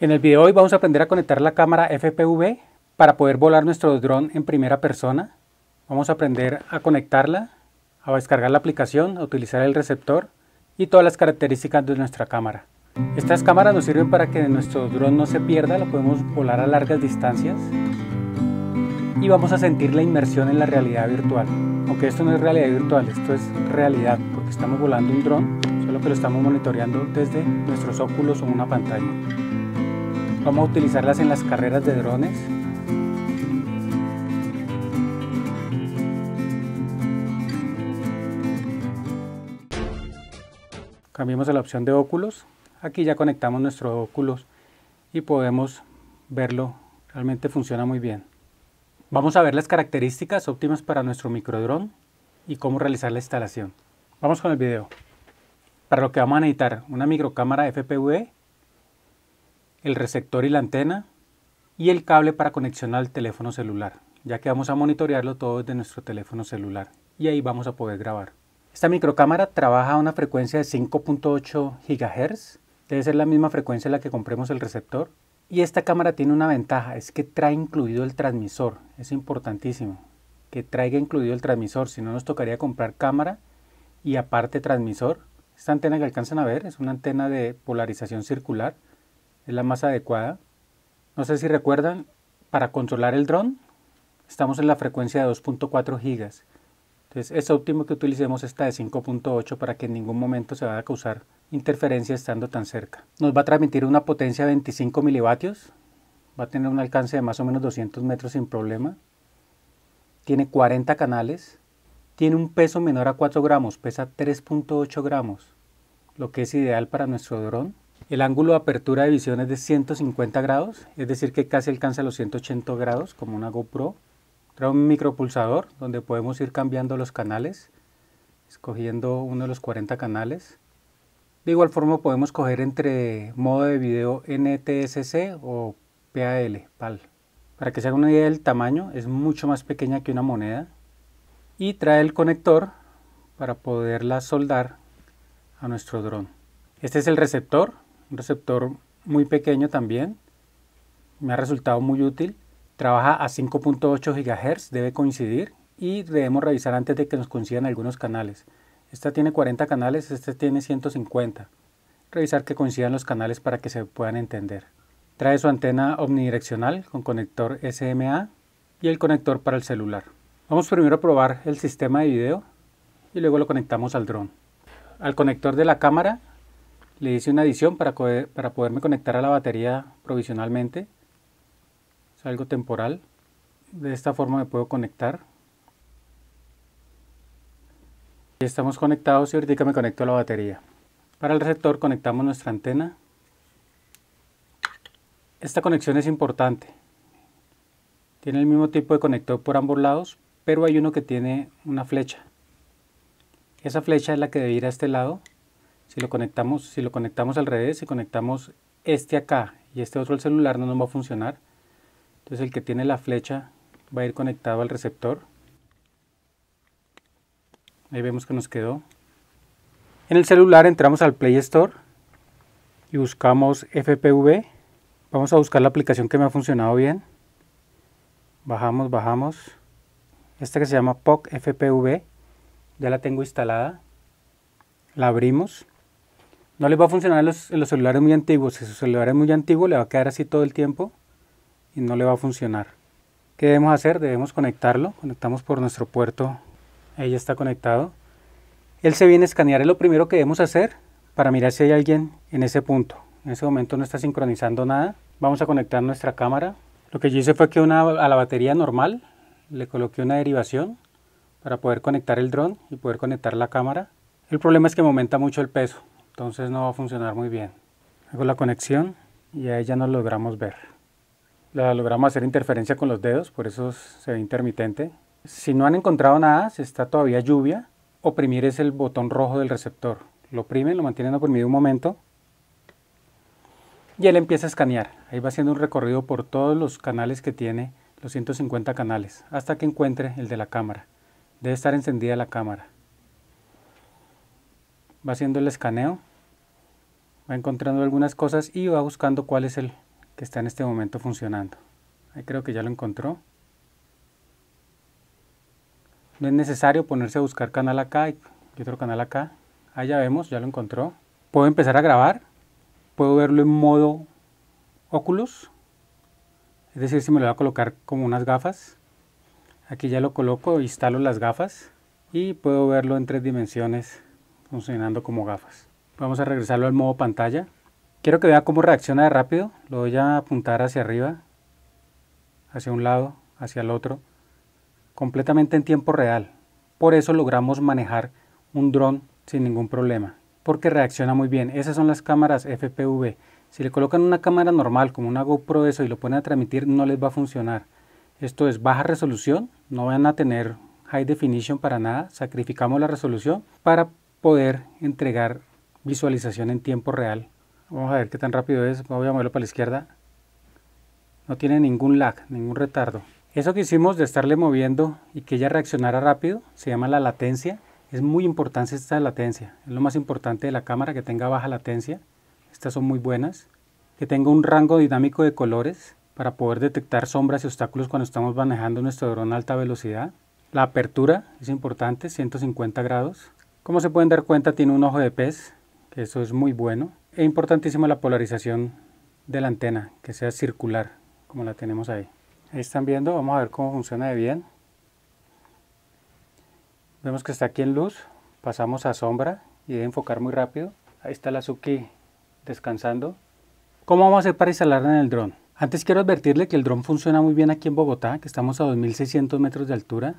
En el video de hoy vamos a aprender a conectar la cámara FPV para poder volar nuestro dron en primera persona. Vamos a aprender a conectarla, a descargar la aplicación, a utilizar el receptor y todas las características de nuestra cámara. Estas cámaras nos sirven para que nuestro dron no se pierda, lo podemos volar a largas distancias y vamos a sentir la inmersión en la realidad virtual. Aunque esto no es realidad virtual, esto es realidad porque estamos volando un dron, solo que lo estamos monitoreando desde nuestros óculos o una pantalla. Vamos a utilizarlas en las carreras de drones. Cambiamos a la opción de óculos. Aquí ya conectamos nuestro óculos y podemos verlo. Realmente funciona muy bien. Vamos a ver las características óptimas para nuestro microdrone y cómo realizar la instalación. Vamos con el video. Para lo que vamos a necesitar una microcámara FPV el receptor y la antena y el cable para conexión al teléfono celular, ya que vamos a monitorearlo todo desde nuestro teléfono celular y ahí vamos a poder grabar. Esta microcámara trabaja a una frecuencia de 5.8 GHz, debe ser la misma frecuencia en la que compremos el receptor. Y esta cámara tiene una ventaja, es que trae incluido el transmisor, es importantísimo, que traiga incluido el transmisor, si no nos tocaría comprar cámara y aparte transmisor. Esta antena que alcanzan a ver es una antena de polarización circular, es la más adecuada. No sé si recuerdan, para controlar el dron estamos en la frecuencia de 2.4 gigas. Entonces es óptimo que utilicemos esta de 5.8 para que en ningún momento se vaya a causar interferencia estando tan cerca. Nos va a transmitir una potencia de 25 milivatios, va a tener un alcance de más o menos 200 metros sin problema. Tiene 40 canales, tiene un peso menor a 4 gramos, pesa 3.8 gramos, lo que es ideal para nuestro dron. El ángulo de apertura de visión es de 150 grados, es decir que casi alcanza los 180 grados como una GoPro. Trae un micropulsador donde podemos ir cambiando los canales, escogiendo uno de los 40 canales. De igual forma podemos coger entre modo de video NTSC o PAL, PAL. Para que se haga una idea del tamaño, es mucho más pequeña que una moneda. Y trae el conector para poderla soldar a nuestro dron. Este es el receptor, un receptor muy pequeño también, me ha resultado muy útil. Trabaja a 5.8 GHz, debe coincidir y debemos revisar antes de que nos coincidan algunos canales. Esta tiene 40 canales, este tiene 150. Revisar que coincidan los canales para que se puedan entender. Trae su antena omnidireccional con conector SMA y el conector para el celular. Vamos primero a probar el sistema de video y luego lo conectamos al dron. Al conector de la cámara le hice una adición para, para poderme conectar a la batería provisionalmente. Es algo temporal. De esta forma me puedo conectar. Y estamos conectados y ahorita me conecto a la batería. Para el receptor conectamos nuestra antena. Esta conexión es importante. Tiene el mismo tipo de conector por ambos lados, pero hay uno que tiene una flecha. Esa flecha es la que debe ir a este lado si lo conectamos, si lo conectamos al revés, si conectamos este acá y este otro al celular no nos va a funcionar. Entonces el que tiene la flecha va a ir conectado al receptor. Ahí vemos que nos quedó. En el celular entramos al Play Store y buscamos FPV. Vamos a buscar la aplicación que me ha funcionado bien. Bajamos, bajamos. Esta que se llama POC FPV. Ya la tengo instalada. La abrimos. No le va a funcionar en los, celulares muy antiguos. Si su celular es muy antiguo, le va a quedar así todo el tiempo y no le va a funcionar. ¿Qué debemos hacer? Debemos conectarlo. Conectamos por nuestro puerto. Ahí ya está conectado. Él se viene a escanear. Es lo primero que debemos hacer para mirar si hay alguien en ese punto. En ese momento no está sincronizando nada. Vamos a conectar nuestra cámara. Lo que yo hice fue que a la batería normal le coloqué una derivación para poder conectar el dron y poder conectar la cámara. El problema es que aumenta mucho el peso entonces no va a funcionar muy bien. Hago la conexión y ahí ya no logramos ver. La logramos hacer interferencia con los dedos, por eso se ve intermitente. Si no han encontrado nada, si está todavía lluvia, oprimir es el botón rojo del receptor. Lo oprimen, lo mantienen oprimido un momento y él empieza a escanear. Ahí va haciendo un recorrido por todos los canales que tiene, los 150 canales, hasta que encuentre el de la cámara. Debe estar encendida la cámara. Va haciendo el escaneo va encontrando algunas cosas y va buscando cuál es el que está en este momento funcionando. Ahí creo que ya lo encontró. No es necesario ponerse a buscar canal acá y otro canal acá. Ahí ya vemos, ya lo encontró. Puedo empezar a grabar. Puedo verlo en modo óculos. Es decir, si me lo voy a colocar como unas gafas. Aquí ya lo coloco, instalo las gafas y puedo verlo en tres dimensiones funcionando como gafas. Vamos a regresarlo al modo pantalla. Quiero que vea cómo reacciona de rápido. Lo voy a apuntar hacia arriba, hacia un lado, hacia el otro, completamente en tiempo real. Por eso logramos manejar un dron sin ningún problema, porque reacciona muy bien. Esas son las cámaras FPV. Si le colocan una cámara normal como una GoPro eso y lo ponen a transmitir no les va a funcionar. Esto es baja resolución, no van a tener high definition para nada, sacrificamos la resolución para poder entregar visualización en tiempo real. Vamos a ver qué tan rápido es. Voy a moverlo para la izquierda. No tiene ningún lag, ningún retardo. Eso que hicimos de estarle moviendo y que ella reaccionara rápido se llama la latencia. Es muy importante esta latencia. Es lo más importante de la cámara, que tenga baja latencia. Estas son muy buenas. Que tenga un rango dinámico de colores para poder detectar sombras y obstáculos cuando estamos manejando nuestro dron a alta velocidad. La apertura es importante, 150 grados. Como se pueden dar cuenta, tiene un ojo de pez eso es muy bueno. E importantísima la polarización de la antena, que sea circular, como la tenemos ahí. Ahí están viendo, vamos a ver cómo funciona de bien. Vemos que está aquí en luz, pasamos a sombra y enfocar muy rápido. Ahí está la Suki descansando. ¿Cómo vamos a hacer para instalarla en el dron? Antes quiero advertirle que el dron funciona muy bien aquí en Bogotá, que estamos a 2600 metros de altura,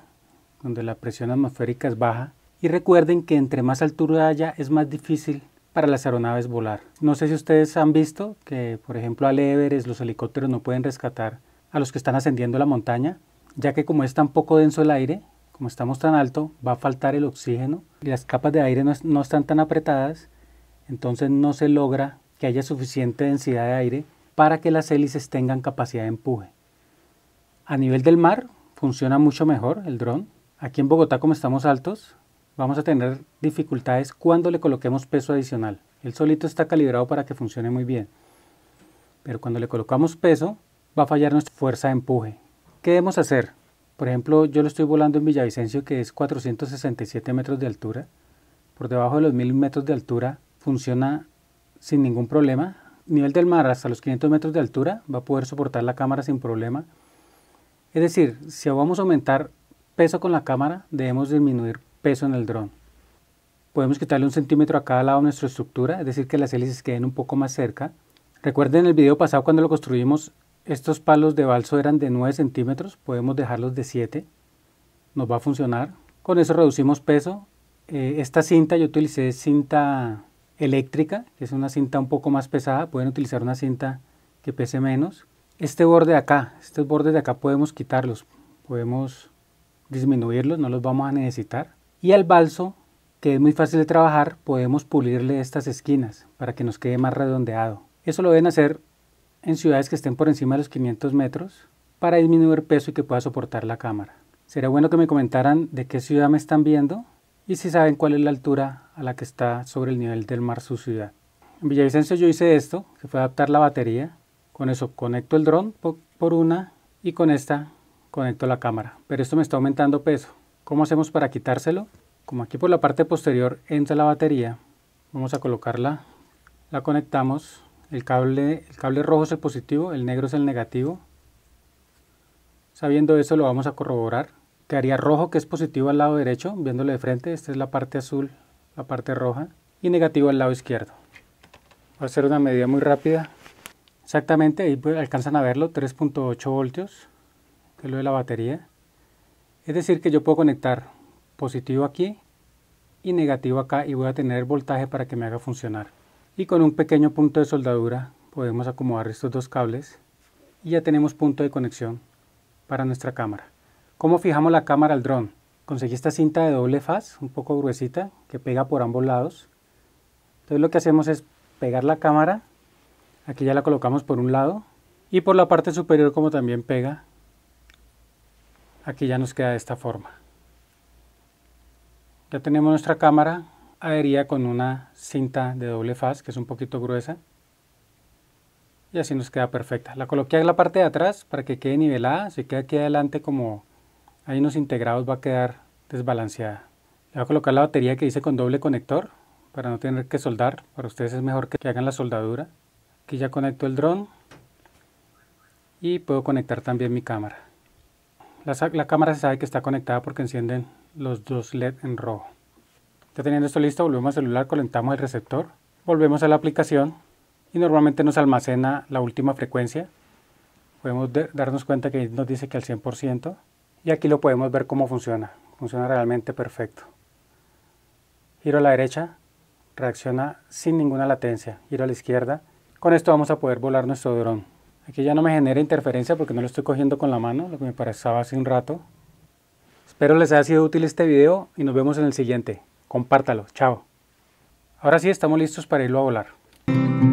donde la presión atmosférica es baja. Y recuerden que entre más altura haya es más difícil para las aeronaves volar. No sé si ustedes han visto que, por ejemplo, al Everest los helicópteros no pueden rescatar a los que están ascendiendo la montaña, ya que como es tan poco denso el aire, como estamos tan alto, va a faltar el oxígeno y las capas de aire no, no están tan apretadas, entonces no se logra que haya suficiente densidad de aire para que las hélices tengan capacidad de empuje. A nivel del mar funciona mucho mejor el dron. Aquí en Bogotá, como estamos altos, vamos a tener dificultades cuando le coloquemos peso adicional. El solito está calibrado para que funcione muy bien. Pero cuando le colocamos peso, va a fallar nuestra fuerza de empuje. ¿Qué debemos hacer? Por ejemplo, yo lo estoy volando en Villavicencio, que es 467 metros de altura. Por debajo de los 1000 metros de altura funciona sin ningún problema. Nivel del mar hasta los 500 metros de altura va a poder soportar la cámara sin problema. Es decir, si vamos a aumentar peso con la cámara, debemos disminuir peso en el dron. Podemos quitarle un centímetro a cada lado de nuestra estructura, es decir, que las hélices queden un poco más cerca. Recuerden el video pasado cuando lo construimos, estos palos de balso eran de 9 centímetros, podemos dejarlos de 7, nos va a funcionar. Con eso reducimos peso. Eh, esta cinta yo utilicé cinta eléctrica, que es una cinta un poco más pesada, pueden utilizar una cinta que pese menos. Este borde de acá, estos bordes de acá podemos quitarlos, podemos disminuirlos, no los vamos a necesitar. Y al balso, que es muy fácil de trabajar, podemos pulirle estas esquinas para que nos quede más redondeado. Eso lo deben hacer en ciudades que estén por encima de los 500 metros para disminuir peso y que pueda soportar la cámara. Sería bueno que me comentaran de qué ciudad me están viendo y si saben cuál es la altura a la que está sobre el nivel del mar su ciudad. En Villavicencio yo hice esto, que fue adaptar la batería. Con eso conecto el dron por una y con esta conecto la cámara. Pero esto me está aumentando peso. ¿Cómo hacemos para quitárselo? Como aquí por la parte posterior entra la batería, vamos a colocarla, la conectamos, el cable, el cable rojo es el positivo, el negro es el negativo. Sabiendo eso lo vamos a corroborar. Quedaría rojo que es positivo al lado derecho, viéndolo de frente, esta es la parte azul, la parte roja, y negativo al lado izquierdo. Va a ser una medida muy rápida. Exactamente, ahí pues alcanzan a verlo, 3.8 voltios, que es lo de la batería. Es decir, que yo puedo conectar positivo aquí y negativo acá y voy a tener voltaje para que me haga funcionar. Y con un pequeño punto de soldadura podemos acomodar estos dos cables y ya tenemos punto de conexión para nuestra cámara. ¿Cómo fijamos la cámara al dron? Conseguí esta cinta de doble faz, un poco gruesita, que pega por ambos lados. Entonces lo que hacemos es pegar la cámara, aquí ya la colocamos por un lado, y por la parte superior como también pega, aquí ya nos queda de esta forma. Ya tenemos nuestra cámara adherida con una cinta de doble faz que es un poquito gruesa y así nos queda perfecta. La coloqué en la parte de atrás para que quede nivelada, si queda aquí adelante como hay unos integrados va a quedar desbalanceada. Le voy a colocar la batería que hice con doble conector para no tener que soldar, para ustedes es mejor que hagan la soldadura. Aquí ya conecto el dron y puedo conectar también mi cámara. La, cámara se sabe que está conectada porque encienden los dos LED en rojo. Ya teniendo esto listo, volvemos al celular, conectamos el receptor, volvemos a la aplicación y normalmente nos almacena la última frecuencia. Podemos darnos cuenta que nos dice que al 100% y aquí lo podemos ver cómo funciona. Funciona realmente perfecto. Giro a la derecha, reacciona sin ninguna latencia. Giro a la izquierda. Con esto vamos a poder volar nuestro dron. Aquí ya no me genera interferencia porque no lo estoy cogiendo con la mano, lo que me parecía hace un rato. Espero les haya sido útil este video y nos vemos en el siguiente. Compártalo, chao. Ahora sí estamos listos para irlo a volar.